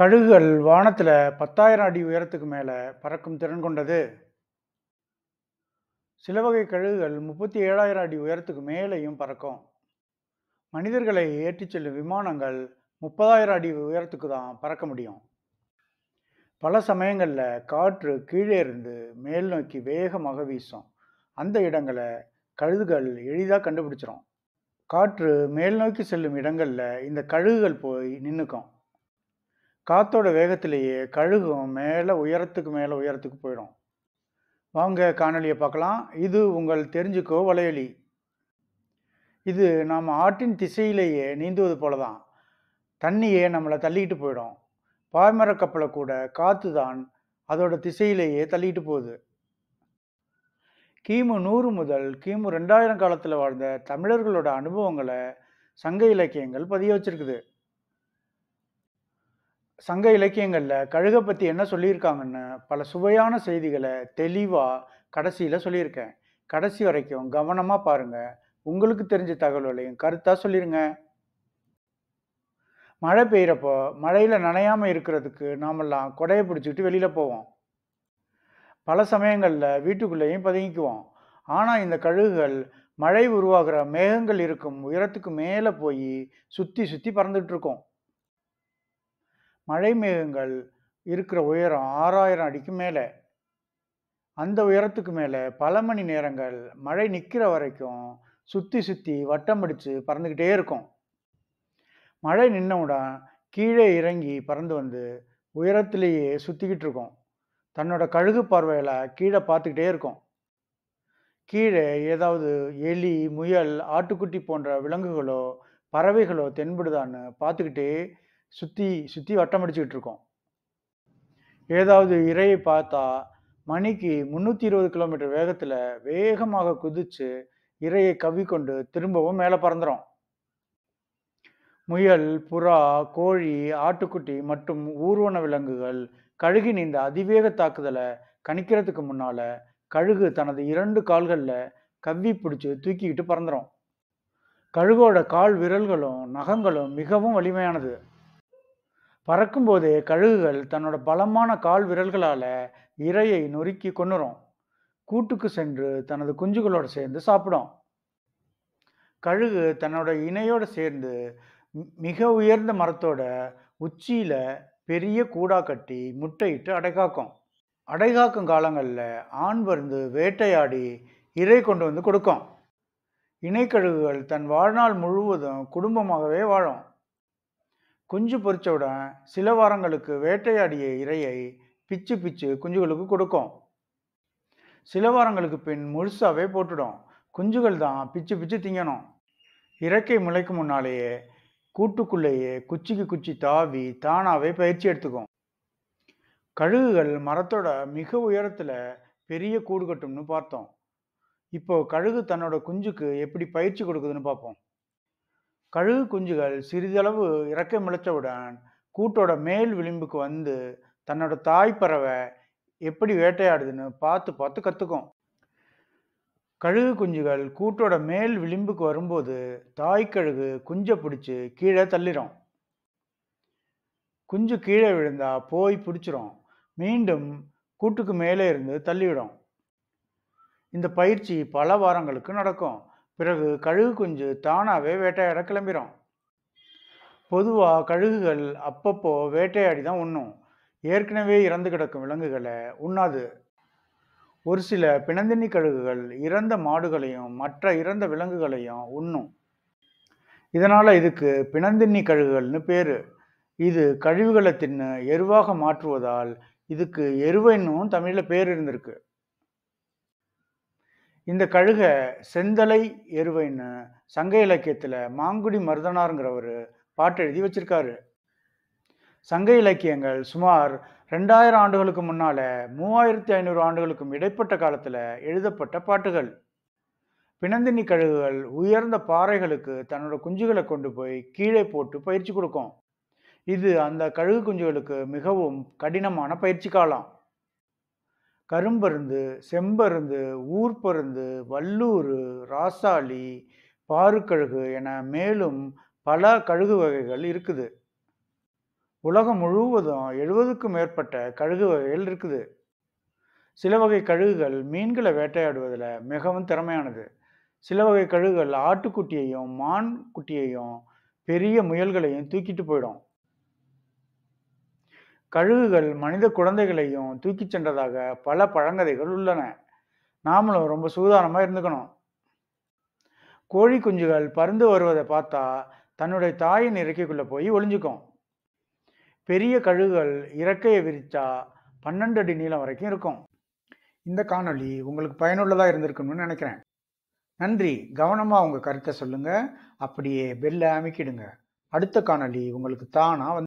கழுகுகள் வானத்தில் பத்தாயிரம் அடி உயரத்துக்கு மேலே பறக்கும் திறன் கொண்டது சில வகை கழுகுகள் முப்பத்தி ஏழாயிரம் அடி உயரத்துக்கு மேலேயும் பறக்கும் மனிதர்களை ஏற்றிச் செல்லும் விமானங்கள் முப்பதாயிரம் அடி உயரத்துக்கு தான் பறக்க முடியும் பல சமயங்களில் காற்று கீழே இருந்து மேல் நோக்கி வேகமாக வீசும் அந்த இடங்களை கழுகுகள் எளிதாக கண்டுபிடிச்சிரும் காற்று மேல் நோக்கி செல்லும் இடங்களில் இந்த கழுகுகள் போய் நின்றுக்கும் காற்றோட வேகத்திலேயே கழுகும் மேலே உயரத்துக்கு மேலே உயரத்துக்கு போயிடும் வாங்க காணொலியை பார்க்கலாம் இது உங்கள் தெரிஞ்சுக்கோ வலையொலி இது நாம் ஆட்டின் திசையிலேயே நீந்துவது போல தான் தண்ணியே நம்மளை தள்ளிக்கிட்டு போயிடும் பாய்மர கப்பலை கூட காற்று தான் அதோட திசையிலேயே தள்ளிட்டு போகுது கிமு நூறு முதல் கிமு ரெண்டாயிரம் காலத்தில் வாழ்ந்த தமிழர்களோட அனுபவங்களை சங்க இலக்கியங்கள் பதிய வச்சிருக்குது சங்க இலக்கியங்களில் கழுகை பற்றி என்ன சொல்லியிருக்காங்கன்னு பல சுவையான செய்திகளை தெளிவாக கடைசியில் சொல்லியிருக்கேன் கடைசி வரைக்கும் கவனமாக பாருங்கள் உங்களுக்கு தெரிஞ்ச தகவல்களையும் கருத்தாக சொல்லிடுங்க மழை பெய்கிறப்போ மழையில் நனையாமல் இருக்கிறதுக்கு நாமெல்லாம் கொடையை பிடிச்சிக்கிட்டு வெளியில் போவோம் பல சமயங்களில் வீட்டுக்குள்ளேயும் பதுங்கிக்குவோம் ஆனால் இந்த கழுகுகள் மழை உருவாகிற மேகங்கள் இருக்கும் உயரத்துக்கு மேலே போய் சுற்றி சுற்றி பறந்துட்டு இருக்கோம் மழை மேகங்கள் இருக்கிற உயரம் ஆறாயிரம் அடிக்கு மேலே அந்த உயரத்துக்கு மேலே பல மணி நேரங்கள் மழை நிற்கிற வரைக்கும் சுற்றி சுற்றி வட்டம் அடித்து பறந்துக்கிட்டே இருக்கும் மழை நின்னவுடன் கீழே இறங்கி பறந்து வந்து உயரத்திலேயே சுற்றிக்கிட்டு இருக்கும் தன்னோட கழுகு பார்வையில் கீழே பார்த்துக்கிட்டே இருக்கும் கீழே ஏதாவது எலி முயல் ஆட்டுக்குட்டி போன்ற விலங்குகளோ பறவைகளோ தென்படுதான்னு பார்த்துக்கிட்டே சுற்றி சுற்றி வட்டம் அடிச்சுக்கிட்டு இருக்கோம் ஏதாவது இறையை பார்த்தா மணிக்கு முந்நூற்றி இருபது கிலோமீட்டர் வேகத்தில் வேகமாக குதித்து இறையை கவிக்கொண்டு திரும்பவும் மேலே பறந்துடும் முயல் புறா கோழி ஆட்டுக்குட்டி மற்றும் ஊர்வன விலங்குகள் கழுகின் இந்த அதிவேக தாக்குதலை கணிக்கிறதுக்கு முன்னால் கழுகு தனது இரண்டு கால்களில் கவ்வி பிடிச்சி தூக்கிக்கிட்டு பறந்துடும் கழுகோட கால் விரல்களும் நகங்களும் மிகவும் வலிமையானது பறக்கும்போது கழுகுகள் தன்னோட பலமான கால் விரல்களால் இரையை நொறுக்கி கொண்டுரும் கூட்டுக்கு சென்று தனது குஞ்சுகளோடு சேர்ந்து சாப்பிடும் கழுகு தன்னோட இணையோடு சேர்ந்து மிக உயர்ந்த மரத்தோட உச்சியில் பெரிய கூடா கட்டி முட்டையிட்டு அடைகாக்கும் அடைகாக்கும் காலங்களில் ஆண் பருந்து வேட்டையாடி இறை கொண்டு வந்து கொடுக்கும் இணைக்கழுகுகள் தன் வாழ்நாள் முழுவதும் குடும்பமாகவே வாழும் குஞ்சு பொறிச்சவுடன் சில வாரங்களுக்கு வேட்டையாடிய இரையை பிச்சு பிச்சு குஞ்சுகளுக்கு கொடுக்கும் சில வாரங்களுக்கு பின் முழுசாகவே போட்டுடும் குஞ்சுகள் தான் பிச்சு பிச்சு திங்கணும் இறக்கை முளைக்கும் முன்னாலேயே கூட்டுக்குள்ளேயே குச்சிக்கு குச்சி தாவி தானாகவே பயிற்சி எடுத்துக்கும் கழுகுகள் மரத்தோட மிக உயரத்தில் பெரிய கூடு கட்டும்னு பார்த்தோம் இப்போ கழுகு தன்னோட குஞ்சுக்கு எப்படி பயிற்சி கொடுக்குதுன்னு பார்ப்போம் கழுகு குஞ்சுகள் சிறிதளவு இறக்கை முளைச்சவுடன் கூட்டோட மேல் விளிம்புக்கு வந்து தன்னோட தாய் பறவை எப்படி வேட்டையாடுதுன்னு பார்த்து பார்த்து கற்றுக்கும் கழுகு குஞ்சுகள் கூட்டோட மேல் விளிம்புக்கு வரும்போது தாய் கழுகு குஞ்சை பிடிச்சி கீழே தள்ளிடும் குஞ்சு கீழே விழுந்தா போய் பிடிச்சிரும் மீண்டும் கூட்டுக்கு மேலே இருந்து தள்ளிவிடும் இந்த பயிற்சி பல வாரங்களுக்கு நடக்கும் பிறகு கழுகு குஞ்சு தானாகவே வேட்டையாட கிளம்பிடும் பொதுவாக கழுகுகள் அப்பப்போ வேட்டையாடி தான் உண்ணும் ஏற்கனவே இறந்து கிடக்கும் விலங்குகளை உண்ணாது ஒரு சில பிணந்தினி கழுகுகள் இறந்த மாடுகளையும் மற்ற இறந்த விலங்குகளையும் உண்ணும் இதனால் இதுக்கு பிணந்தின்னி கழுகுகள்னு பேர் இது கழிவுகளை தின்னு எருவாக மாற்றுவதால் இதுக்கு எருவைன்னும் தமிழில் பேர் இருந்திருக்கு இந்த கழுகை செந்தலை எருவைன்னு சங்க இலக்கியத்தில் மாங்குடி மருதனாருங்கிற ஒரு பாட்டு எழுதி வச்சிருக்காரு சங்க இலக்கியங்கள் சுமார் ரெண்டாயிரம் ஆண்டுகளுக்கு முன்னால் மூவாயிரத்தி ஐநூறு ஆண்டுகளுக்கும் இடைப்பட்ட காலத்தில் எழுதப்பட்ட பாட்டுகள் பிணந்தினி கழுகுகள் உயர்ந்த பாறைகளுக்கு தன்னோட குஞ்சுகளை கொண்டு போய் கீழே போட்டு பயிற்சி கொடுக்கும் இது அந்த கழுகு குஞ்சுகளுக்கு மிகவும் கடினமான பயிற்சி காலம் கரும்பருந்து செம்பருந்து ஊர்பருந்து வல்லூர் ராசாளி பாருக்கழுகு என மேலும் பல கழுகு வகைகள் இருக்குது உலகம் முழுவதும் எழுபதுக்கும் மேற்பட்ட கழுகு வகைகள் இருக்குது சில வகை கழுகுகள் மீன்களை வேட்டையாடுவதில் மிகவும் திறமையானது சில வகை கழுகுகள் ஆட்டுக்குட்டியையும் மான் குட்டியையும் பெரிய முயல்களையும் தூக்கிட்டு போயிடும் கழுகுகள் மனித குழந்தைகளையும் தூக்கி சென்றதாக பல பழங்கதைகள் உள்ளன நாமளும் ரொம்ப சூதானமாக இருந்துக்கணும் கோழி குஞ்சுகள் பருந்து வருவதை பார்த்தா தன்னுடைய தாயின் இறக்கைக்குள்ளே போய் ஒளிஞ்சுக்கும் பெரிய கழுகுகள் இறக்கையை விரித்தா பன்னெண்டு அடி நீளம் வரைக்கும் இருக்கும் இந்த காணொளி உங்களுக்கு பயனுள்ளதாக இருந்திருக்கணும்னு நினைக்கிறேன் நன்றி கவனமாக உங்கள் கருத்தை சொல்லுங்கள் அப்படியே பெல்லை அமைக்கிடுங்க அடுத்த காணொளி உங்களுக்கு தானாக வந்து